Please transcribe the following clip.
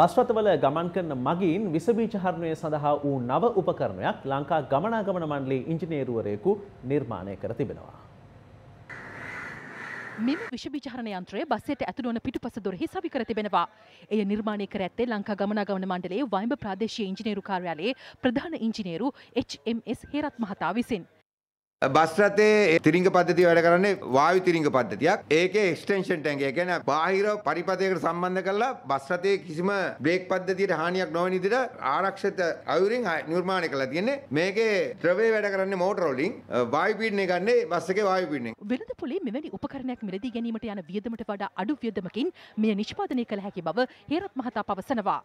බස්රථවල ගමන් කරන මගින් විසබීජ හරණය සඳහා වූ නව උපකරණයක් ලංකා ගමනාගමන මණ්ඩලයේ ඉංජිනේරුවරයෙකු නිර්මාණය කර තිබෙනවා. මෙම විෂබීජහරණ යන්ත්‍රය බස්සයට ඇතුළුවන පිටුපස දොරෙහි සවි කර තිබෙනවා. එය නිර්මාණය කර ඇත්තේ ලංකා ගමනාගමන මණ්ඩලයේ වයඹ ප්‍රාදේශීය ඉංජිනේරු කාර්යාලයේ ප්‍රධාන ඉංජිනේරු HMS හේරත් මහතා විසින්. බස් රථයේ තිරිංග පද්ධතිය වැඩ කරන්නේ වායු තිරිංග පද්ධතියක්. ඒකේ එක්ස්ටෙන්ෂන් ටැංක. ඒ කියන්නේ බාහිර පරිපථයකට සම්බන්ධ කරලා බස් රථයේ කිසිම බ්‍රේක් පද්ධතියට හානියක් නොවන විදිහට ආරක්ෂිත අයුරින් නිර්මාණය කරලා තියෙන්නේ. මේකේ ද්‍රවය වැඩ කරන්නේ මෝටර වලින් වායු පීඩනය ගන්නේ බස් එකේ වායු පීඩනය. වෙළඳ පොලේ මෙවැනි උපකරණයක් මිලදී ගැනීමට යන වියදමට වඩා අඩු වියදමකින් මෙය නිෂ්පාදනය කළ හැකි බව හේරත් මහතා පවසනවා.